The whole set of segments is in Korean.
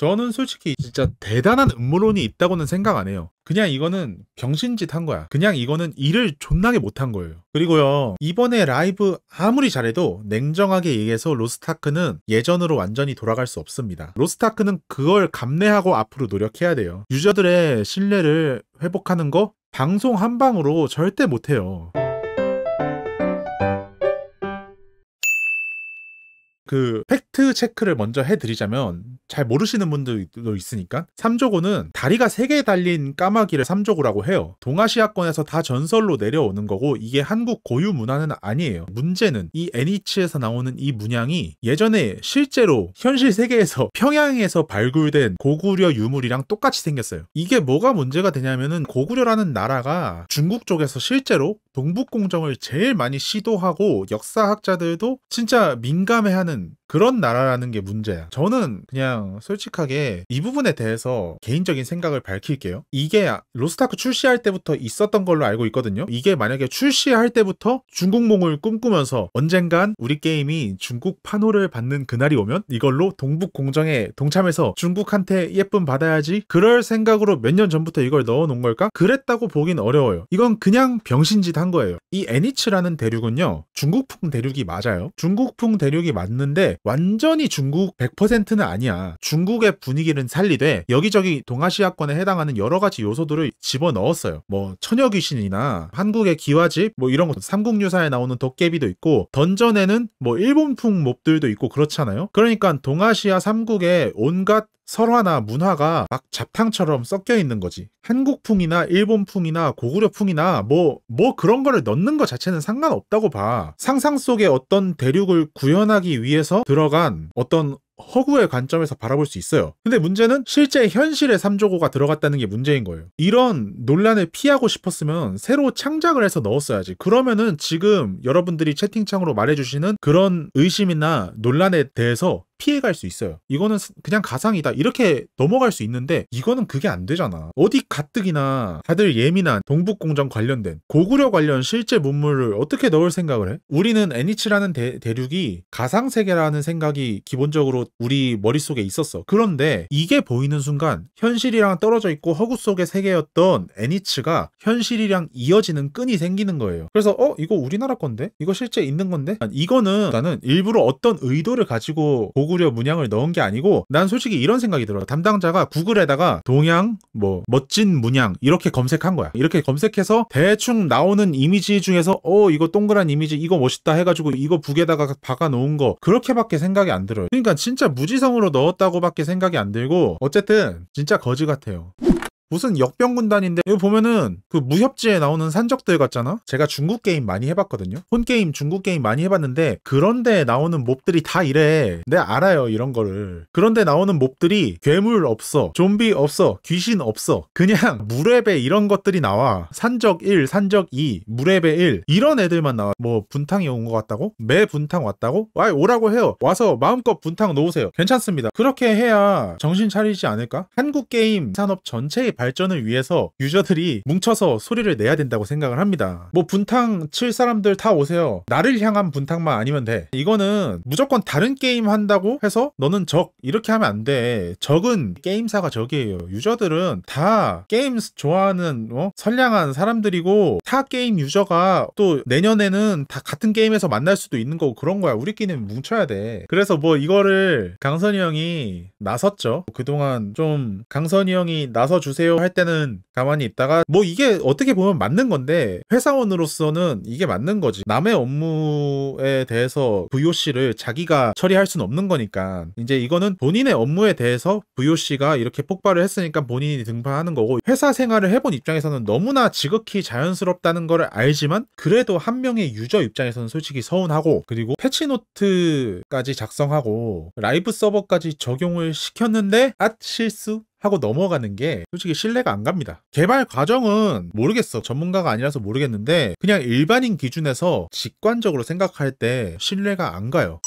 저는 솔직히 진짜 대단한 음모론이 있다고는 생각 안 해요. 그냥 이거는 병신짓 한 거야. 그냥 이거는 일을 존나게 못 한 거예요. 그리고요, 이번에 라이브 아무리 잘해도 냉정하게 얘기해서 로스타크는 예전으로 완전히 돌아갈 수 없습니다. 로스타크는 그걸 감내하고 앞으로 노력해야 돼요. 유저들의 신뢰를 회복하는 거 방송 한 방으로 절대 못해요. 그팩 팩트 체크를 먼저 해드리자면 잘 모르시는 분들도 있으니까 삼조고는 다리가 세개 달린 까마귀를 삼조고라고 해요. 동아시아권에서 다 전설로 내려오는 거고 이게 한국 고유 문화는 아니에요. 문제는 이 NH에서 나오는 이 문양이 예전에 실제로 현실 세계에서 평양에서 발굴된 고구려 유물이랑 똑같이 생겼어요. 이게 뭐가 문제가 되냐면은 고구려라는 나라가 중국 쪽에서 실제로 동북공정을 제일 많이 시도하고 역사학자들도 진짜 민감해하는 그런 나라라는 게 문제야. 저는 그냥 솔직하게 이 부분에 대해서 개인적인 생각을 밝힐게요. 이게 로스타크 출시할 때부터 있었던 걸로 알고 있거든요. 이게 만약에 출시할 때부터 중국몽을 꿈꾸면서 언젠간 우리 게임이 중국 판호를 받는 그날이 오면 이걸로 동북 공정에 동참해서 중국한테 예쁨 받아야지 그럴 생각으로 몇 년 전부터 이걸 넣어 놓은 걸까? 그랬다고 보긴 어려워요. 이건 그냥 병신짓 한 거예요. 이 애니츠라는 대륙은요. 중국풍 대륙이 맞아요. 중국풍 대륙이 맞는데 완전히 중국 100%는 아니야. 중국의 분위기는 살리되 여기저기 동아시아권에 해당하는 여러 가지 요소들을 집어넣었어요. 뭐 처녀 귀신이나 한국의 기와집 뭐 이런 것 삼국유사에 나오는 도깨비도 있고 던전에는 뭐 일본풍 몹들도 있고 그렇잖아요. 그러니까 동아시아 삼국의 온갖 설화나 문화가 막 잡탕처럼 섞여 있는 거지. 한국풍이나 일본풍이나 고구려풍이나 뭐뭐 뭐 그런 거를 넣는 것 자체는 상관없다고 봐. 상상 속의 어떤 대륙을 구현하기 위해서 들어간 어떤 허구의 관점에서 바라볼 수 있어요. 근데 문제는 실제 현실의 삼조고가 들어갔다는 게 문제인 거예요. 이런 논란을 피하고 싶었으면 새로 창작을 해서 넣었어야지. 그러면은 지금 여러분들이 채팅창으로 말해주시는 그런 의심이나 논란에 대해서 피해갈 수 있어요. 이거는 그냥 가상이다. 이렇게 넘어갈 수 있는데 이거는 그게 안 되잖아. 어디 가뜩이나 다들 예민한 동북공정 관련된 고구려 관련 실제 문물을 어떻게 넣을 생각을 해? 우리는 애니치라는 대, 륙이 가상세계라는 생각이 기본적으로 우리 머릿속에 있었어. 그런데 이게 보이는 순간 현실이랑 떨어져 있고 허구 속의 세계였던 애니츠가 현실이랑 이어지는 끈이 생기는 거예요. 그래서 어? 이거 우리나라 건데? 이거 실제 있는 건데? 이거는 나는 일부러 어떤 의도를 가지고 보고 고구려 문양을 넣은 게 아니고 난 솔직히 이런 생각이 들어요. 담당자가 구글에다가 동양 뭐 멋진 문양 이렇게 검색한 거야. 이렇게 검색해서 대충 나오는 이미지 중에서 어 이거 동그란 이미지 이거 멋있다 해가지고 이거 북에다가 박아 놓은 거 그렇게밖에 생각이 안 들어요. 그러니까 진짜 무지성으로 넣었다고밖에 생각이 안 들고 어쨌든 진짜 거지 같아요. 무슨 역병군단인데 여기 보면은 그 무협지에 나오는 산적들 같잖아 제가 중국 게임 많이 해봤거든요 폰 게임 중국 게임 많이 해봤는데 그런데 나오는 몹들이 다 이래 내가 알아요 이런 거를 그런데 나오는 몹들이 괴물 없어 좀비 없어 귀신 없어 그냥 무뢰배 이런 것들이 나와 산적 1 산적 2무뢰배1 이런 애들만 나와 뭐 분탕이 온 것 같다고 매 분탕 왔다고 아 오라고 해요 와서 마음껏 분탕 놓으세요 괜찮습니다 그렇게 해야 정신 차리지 않을까 한국 게임 산업 전체의 발전을 위해서 유저들이 뭉쳐서 소리를 내야 된다고 생각을 합니다. 뭐 분탕 칠 사람들 다 오세요. 나를 향한 분탕만 아니면 돼. 이거는 무조건 다른 게임 한다고 해서 너는 적 이렇게 하면 안 돼. 적은 게임사가 적이에요. 유저들은 다 게임 좋아하는 어? 선량한 사람들이고 타 게임 유저가 또 내년에는 다 같은 게임에서 만날 수도 있는 거고 그런 거야. 우리끼리는 뭉쳐야 돼. 그래서 뭐 이거를 강선이 형이 나섰죠. 그동안 좀 강선이 형이 나서 주세요. 해주세요 할 때는 가만히 있다가 뭐 이게 어떻게 보면 맞는 건데 회사원으로서는 이게 맞는 거지 남의 업무에 대해서 VOC를 자기가 처리할 수는 없는 거니까 이제 이거는 본인의 업무에 대해서 VOC가 이렇게 폭발을 했으니까 본인이 등판하는 거고 회사 생활을 해본 입장에서는 너무나 지극히 자연스럽다는 걸 알지만 그래도 한 명의 유저 입장에서는 솔직히 서운하고 그리고 패치노트까지 작성하고 라이브 서버까지 적용을 시켰는데 앗 실수 하고 넘어가는 게 솔직히 신뢰가 안 갑니다. 개발 과정은 모르겠어. 전문가가 아니라서 모르겠는데 그냥 일반인 기준에서 직관적으로 생각할 때 신뢰가 안 가요.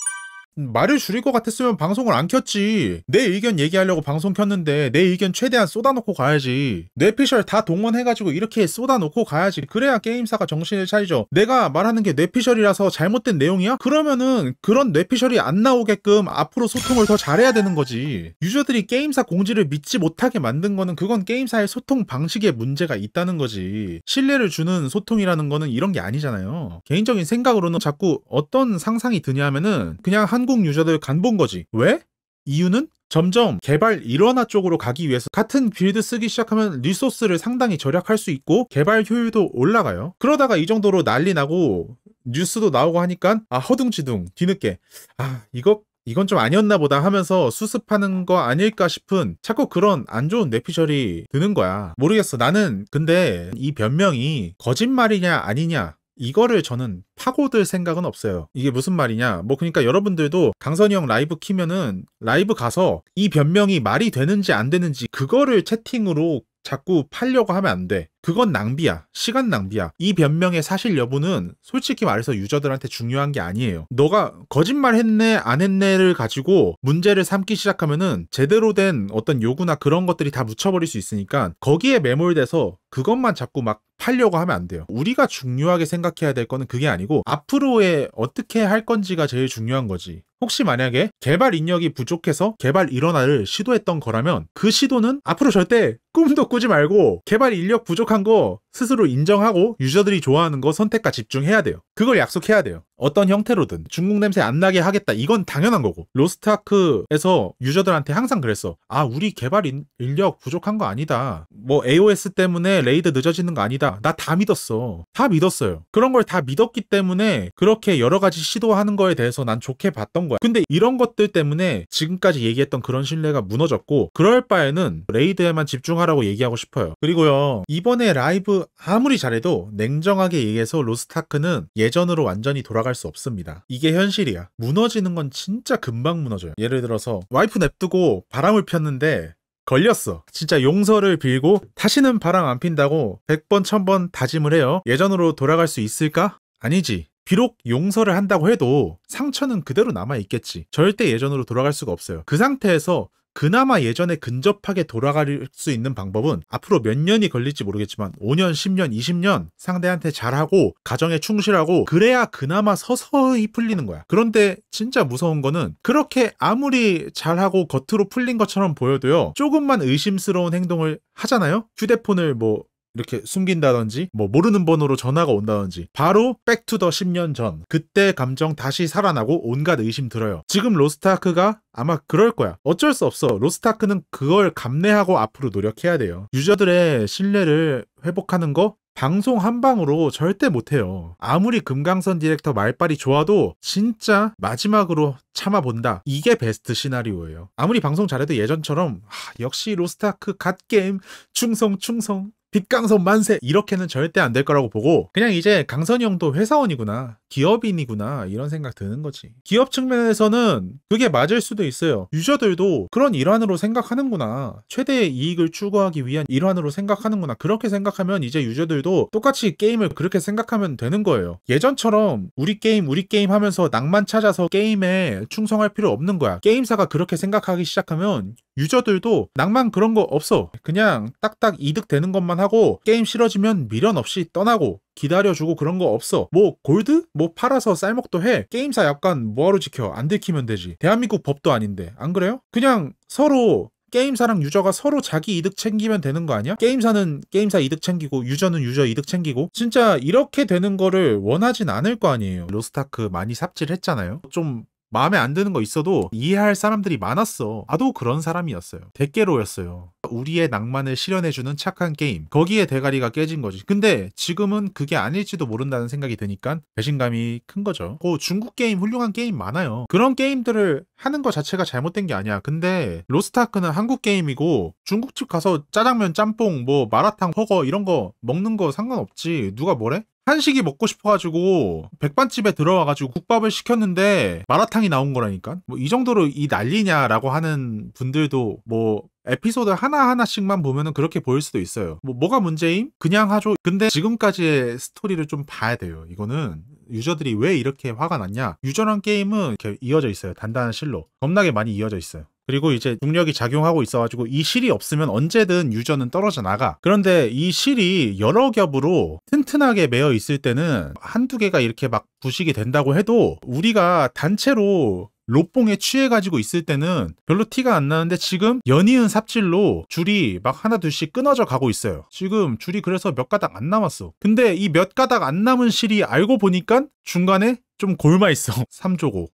말을 줄일 것 같았으면 방송을 안 켰지. 내 의견 얘기하려고 방송 켰는데 내 의견 최대한 쏟아놓고 가야지. 뇌피셜 다 동원해가지고 이렇게 쏟아놓고 가야지. 그래야 게임사가 정신을 차리죠. 내가 말하는 게 뇌피셜이라서 잘못된 내용이야? 그러면은 그런 뇌피셜이 안 나오게끔 앞으로 소통을 더 잘해야 되는 거지. 유저들이 게임사 공지를 믿지 못하게 만든 거는 그건 게임사의 소통 방식에 문제가 있다는 거지. 신뢰를 주는 소통이라는 거는 이런 게 아니잖아요. 개인적인 생각으로는 자꾸 어떤 상상이 드냐 하면은 그냥 한 한국 유저들 간 본 거지. 왜? 이유는 점점 개발 일원화 쪽으로 가기 위해서 같은 빌드 쓰기 시작하면 리소스를 상당히 절약할 수 있고 개발 효율도 올라가요. 그러다가 이 정도로 난리 나고 뉴스도 나오고 하니까 아 허둥지둥 뒤늦게 아 이거 이건 좀 아니었나 보다 하면서 수습하는 거 아닐까 싶은 자꾸 그런 안 좋은 뇌피셜이 드는 거야. 모르겠어. 나는 근데 이 변명이 거짓말이냐 아니냐 이거를 저는 파고들 생각은 없어요. 이게 무슨 말이냐. 뭐 그러니까 여러분들도 강선이 형 라이브 키면은 라이브 가서 이 변명이 말이 되는지 안 되는지 그거를 채팅으로 자꾸 팔려고 하면 안 돼. 그건 낭비야. 시간 낭비야. 이 변명의 사실 여부는 솔직히 말해서 유저들한테 중요한 게 아니에요. 너가 거짓말 했네, 안 했네를 가지고 문제를 삼기 시작하면은 제대로 된 어떤 요구나 그런 것들이 다 묻혀버릴 수 있으니까 거기에 매몰돼서 그것만 자꾸 막 팔려고 하면 안 돼요. 우리가 중요하게 생각해야 될 거는 그게 아니고 앞으로의 어떻게 할 건지가 제일 중요한 거지. 혹시 만약에 개발 인력이 부족해서 개발 일원화를 시도했던 거라면 그 시도는 앞으로 절대 꿈도 꾸지 말고 개발 인력 부족한 거 스스로 인정하고 유저들이 좋아하는 거 선택과 집중해야 돼요. 그걸 약속해야 돼요. 어떤 형태로든 중국 냄새 안 나게 하겠다. 이건 당연한 거고. 로스트아크에서 유저들한테 항상 그랬어. 아, 우리 개발 인, 인력 부족한 거 아니다. 뭐 AOS 때문에 레이드 늦어지는 거 아니다. 나 다 믿었어. 다 믿었어요. 그런 걸 다 믿었기 때문에 그렇게 여러 가지 시도하는 거에 대해서 난 좋게 봤던 거야. 근데 이런 것들 때문에 지금까지 얘기했던 그런 신뢰가 무너졌고 그럴 바에는 레이드에만 집중하 고 인정하라고 얘기하고 싶어요. 그리고요, 이번에 라이브 아무리 잘해도 냉정하게 얘기해서 로스타크는 예전으로 완전히 돌아갈 수 없습니다. 이게 현실이야. 무너지는 건 진짜 금방 무너져요. 예를 들어서 와이프 냅두고 바람을 폈는데 걸렸어. 진짜 용서를 빌고 다시는 바람 안 핀다고 100번, 1000번 다짐을 해요. 예전으로 돌아갈 수 있을까? 아니지. 비록 용서를 한다고 해도 상처는 그대로 남아있겠지. 절대 예전으로 돌아갈 수가 없어요. 그 상태에서 그나마 예전에 근접하게 돌아갈 수 있는 방법은 앞으로 몇 년이 걸릴지 모르겠지만 5년, 10년, 20년 상대한테 잘하고 가정에 충실하고 그래야 그나마 서서히 풀리는 거야. 그런데 진짜 무서운 거는 그렇게 아무리 잘하고 겉으로 풀린 것처럼 보여도요. 조금만 의심스러운 행동을 하잖아요. 휴대폰을 뭐 이렇게 숨긴다든지 뭐 모르는 번호로 전화가 온다든지 바로 백투더 10년 전 그때 감정 다시 살아나고 온갖 의심 들어요. 지금 로스타크가 아마 그럴 거야. 어쩔 수 없어. 로스타크는 그걸 감내하고 앞으로 노력해야 돼요. 유저들의 신뢰를 회복하는 거 방송 한 방으로 절대 못해요. 아무리 금강선 디렉터 말빨이 좋아도 진짜 마지막으로 참아본다. 이게 베스트 시나리오예요. 아무리 방송 잘해도 예전처럼 하, 아, 역시 로스타크 갓게임 충성 충성 빛강선 만세 이렇게는 절대 안 될 거라고 보고 그냥 이제 강선이 형도 회사원이구나 기업인이구나 이런 생각 드는 거지. 기업 측면에서는 그게 맞을 수도 있어요. 유저들도 그런 일환으로 생각하는구나. 최대의 이익을 추구하기 위한 일환으로 생각하는구나. 그렇게 생각하면 이제 유저들도 똑같이 게임을 그렇게 생각하면 되는 거예요. 예전처럼 우리 게임 우리 게임 하면서 낭만 찾아서 게임에 충성할 필요 없는 거야. 게임사가 그렇게 생각하기 시작하면 유저들도 낭만 그런 거 없어. 그냥 딱딱 이득 되는 것만 하고 게임 싫어지면 미련 없이 떠나고 기다려주고 그런 거 없어. 뭐 골드? 뭐 팔아서 쌀먹도 해. 게임사 약간 뭐하러 지켜? 안 들키면 되지. 대한민국 법도 아닌데 안 그래요? 그냥 서로 게임사랑 유저가 서로 자기 이득 챙기면 되는 거 아니야? 게임사는 게임사 이득 챙기고 유저는 유저 이득 챙기고 진짜 이렇게 되는 거를 원하진 않을 거 아니에요. 로스타크 많이 삽질했잖아요. 좀 마음에 안 드는 거 있어도 이해할 사람들이 많았어. 나도 그런 사람이었어요. 대깨로였어요. 우리의 낭만을 실현해주는 착한 게임. 거기에 대가리가 깨진 거지. 근데 지금은 그게 아닐지도 모른다는 생각이 드니까 배신감이 큰 거죠. 어, 중국 게임 훌륭한 게임 많아요. 그런 게임들을 하는 거 자체가 잘못된 게 아니야. 근데 로스트아크는 한국 게임이고 중국집 가서 짜장면, 짬뽕, 뭐 마라탕, 허거 이런 거 먹는 거 상관없지. 누가 뭐래? 한식이 먹고 싶어가지고 백반집에 들어와가지고 국밥을 시켰는데 마라탕이 나온 거라니까 뭐 이 정도로 이 난리냐라고 하는 분들도 뭐 에피소드 하나하나씩만 보면은 그렇게 보일 수도 있어요 뭐 뭐가 문제임? 그냥 하죠 근데 지금까지의 스토리를 좀 봐야 돼요 이거는 유저들이 왜 이렇게 화가 났냐 유저랑 게임은 이렇게 이어져 있어요 단단한 실로 겁나게 많이 이어져 있어요 그리고 이제 중력이 작용하고 있어가지고 이 실이 없으면 언제든 유저는 떨어져 나가. 그런데 이 실이 여러 겹으로 튼튼하게 매여 있을 때는 한두 개가 이렇게 막 부식이 된다고 해도 우리가 단체로 로봉에 취해가지고 있을 때는 별로 티가 안 나는데 지금 연이은 삽질로 줄이 막 하나 둘씩 끊어져 가고 있어요. 지금 줄이 그래서 몇 가닥 안 남았어. 근데 이 몇 가닥 안 남은 실이 알고 보니까 중간에 좀 골마 있어. 3조고.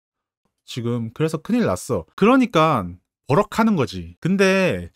지금 그래서 큰일 났어. 그러니까 버럭하는 거지. 근데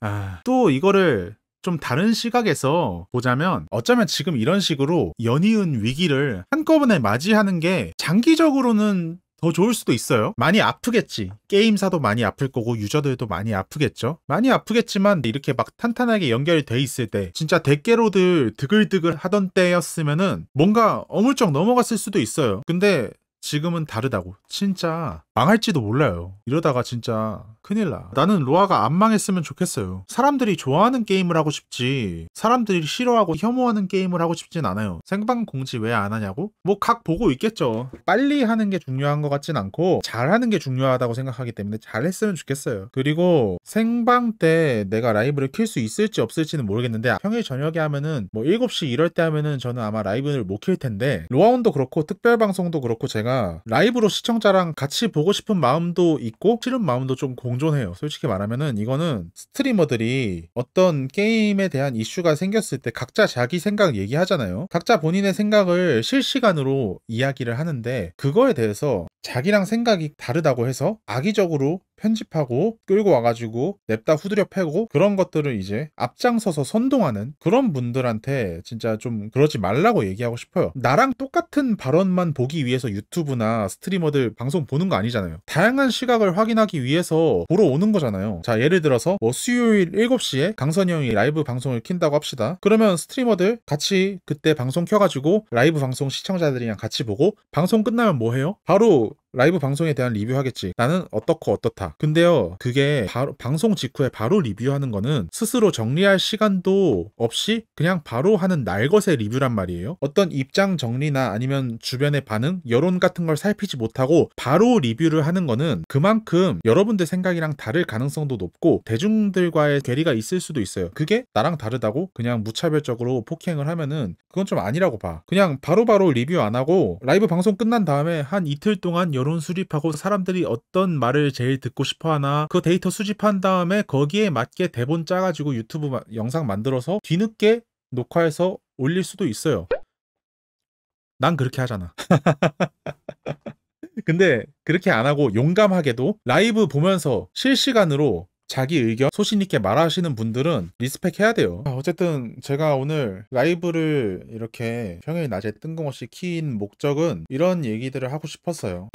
아, 또 이거를 좀 다른 시각에서 보자면 어쩌면 지금 이런 식으로 연이은 위기를 한꺼번에 맞이하는 게 장기적으로는 더 좋을 수도 있어요. 많이 아프겠지. 게임사도 많이 아플 거고 유저들도 많이 아프겠죠. 많이 아프겠지만 이렇게 막 탄탄하게 연결이 돼 있을 때 진짜 대깨로들 드글드글 하던 때였으면은 뭔가 어물쩍 넘어갔을 수도 있어요. 근데 지금은 다르다고. 진짜 망할지도 몰라요. 이러다가 진짜 큰일 나. 나는 로아가 안 망했으면 좋겠어요. 사람들이 좋아하는 게임을 하고 싶지 사람들이 싫어하고 혐오하는 게임을 하고 싶진 않아요. 생방 공지 왜 안 하냐고? 뭐 각 보고 있겠죠. 빨리 하는 게 중요한 것 같진 않고 잘하는 게 중요하다고 생각하기 때문에 잘했으면 좋겠어요. 그리고 생방 때 내가 라이브를 킬 수 있을지 없을지는 모르겠는데 평일 저녁에 하면은 뭐 7시 이럴 때 하면은 저는 아마 라이브를 못 킬 텐데 로아온도 그렇고 특별 방송도 그렇고 제가 라이브로 시청자랑 같이 보고 보고 싶은 마음도 있고 싫은 마음도 좀 공존해요. 솔직히 말하면은 이거는 스트리머들이 어떤 게임에 대한 이슈가 생겼을 때 각자 자기 생각 얘기하잖아요. 각자 본인의 생각을 실시간으로 이야기를 하는데 그거에 대해서 자기랑 생각이 다르다고 해서 악의적으로 편집하고 끌고 와가지고 냅다 후드려 패고 그런 것들을 이제 앞장서서 선동하는 그런 분들한테 진짜 좀 그러지 말라고 얘기하고 싶어요. 나랑 똑같은 발언만 보기 위해서 유튜브나 스트리머들 방송 보는 거 아니잖아요. 다양한 시각을 확인하기 위해서 보러 오는 거잖아요. 자, 예를 들어서 뭐 수요일 7시에 강선영이 라이브 방송을 킨다고 합시다. 그러면 스트리머들 같이 그때 방송 켜가지고 라이브 방송 시청자들이랑 같이 보고 방송 끝나면 뭐 해요? 바로 라이브 방송에 대한 리뷰하겠지. 나는 어떻고 어떻다. 근데요, 그게 바로 방송 직후에 바로 리뷰하는 거는 스스로 정리할 시간도 없이 그냥 바로 하는 날것의 리뷰란 말이에요. 어떤 입장 정리나 아니면 주변의 반응, 여론 같은 걸 살피지 못하고 바로 리뷰를 하는 거는 그만큼 여러분들 생각이랑 다를 가능성도 높고 대중들과의 괴리가 있을 수도 있어요. 그게 나랑 다르다고 그냥 무차별적으로 폭행을 하면은 그건 좀 아니라고 봐. 그냥 바로바로 바로 리뷰 안 하고 라이브 방송 끝난 다음에 한 이틀 동안 여론 결혼 수립하고 사람들이 어떤 말을 제일 듣고 싶어 하나 그 데이터 수집한 다음에 거기에 맞게 대본 짜가지고 유튜브 마, 영상 만들어서 뒤늦게 녹화해서 올릴 수도 있어요. 난 그렇게 하잖아. 근데 그렇게 안 하고 용감하게도 라이브 보면서 실시간으로 자기 의견 소신 있게 말하시는 분들은 리스펙해야 돼요. 아, 어쨌든 제가 오늘 라이브를 이렇게 평일 낮에 뜬금없이 키인 목적은 이런 얘기들을 하고 싶었어요.